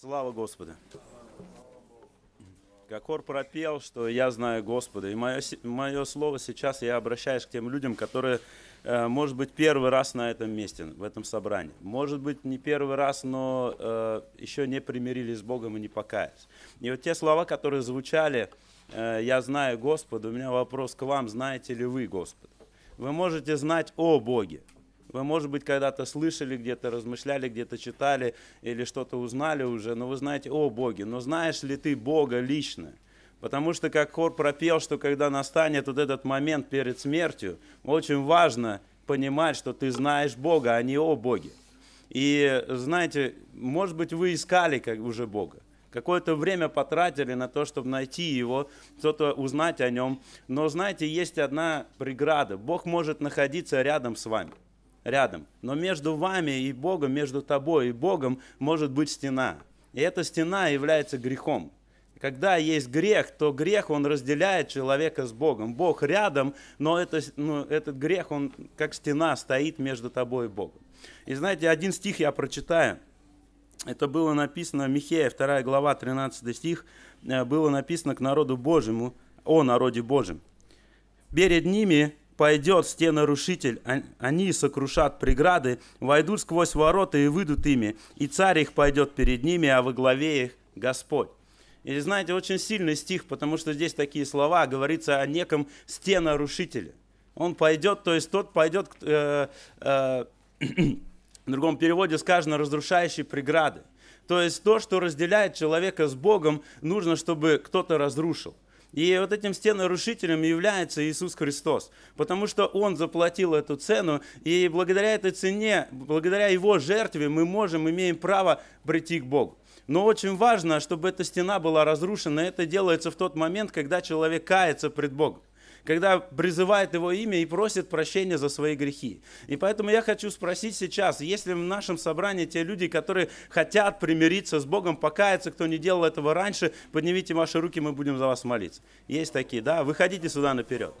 Слава Господу! Как Гакор пропел, что я знаю Господа. И мое, мое слово сейчас я обращаюсь к тем людям, которые, э, может быть, первый раз на этом месте, в этом собрании. Может быть, не первый раз, но э, еще не примирились с Богом и не покаялись. И вот те слова, которые звучали, э, я знаю Господа, у меня вопрос к вам, знаете ли вы Господа? Вы можете знать о Боге, вы, может быть, когда-то слышали, где-то размышляли, где-то читали или что-то узнали уже, но вы знаете о Боге. Но знаешь ли ты Бога лично? Потому что, как хор пропел, что когда настанет вот этот момент перед смертью, очень важно понимать, что ты знаешь Бога, а не о Боге. И знаете, может быть, вы искали как уже Бога. Какое-то время потратили на то, чтобы найти его, что-то узнать о нем. Но знаете, есть одна преграда. Бог может находиться рядом с вами рядом. Но между вами и Богом, между тобой и Богом может быть стена. И эта стена является грехом. Когда есть грех, то грех, он разделяет человека с Богом. Бог рядом, но это, ну, этот грех, он как стена стоит между тобой и Богом. И знаете, один стих я прочитаю. Это было написано, Михея, 2 глава, 13 стих, э, было написано к народу Божьему, о народе Божьем. «Перед ними пойдет стенорушитель, а, они сокрушат преграды, войдут сквозь ворота и выйдут ими, и царь их пойдет перед ними, а во главе их Господь. И знаете, очень сильный стих, потому что здесь такие слова, говорится о неком стенорушителе. Он пойдет, то есть тот пойдет, э, э, в другом переводе сказано, разрушающий преграды. То есть то, что разделяет человека с Богом, нужно, чтобы кто-то разрушил. И вот этим стенорушителем является Иисус Христос, потому что Он заплатил эту цену, и благодаря этой цене, благодаря Его жертве мы можем, имеем право прийти к Богу. Но очень важно, чтобы эта стена была разрушена. Это делается в тот момент, когда человек кается пред Богом когда призывает его имя и просит прощения за свои грехи. И поэтому я хочу спросить сейчас, есть ли в нашем собрании те люди, которые хотят примириться с Богом, покаяться, кто не делал этого раньше, поднимите ваши руки, мы будем за вас молиться. Есть такие, да? Выходите сюда наперед.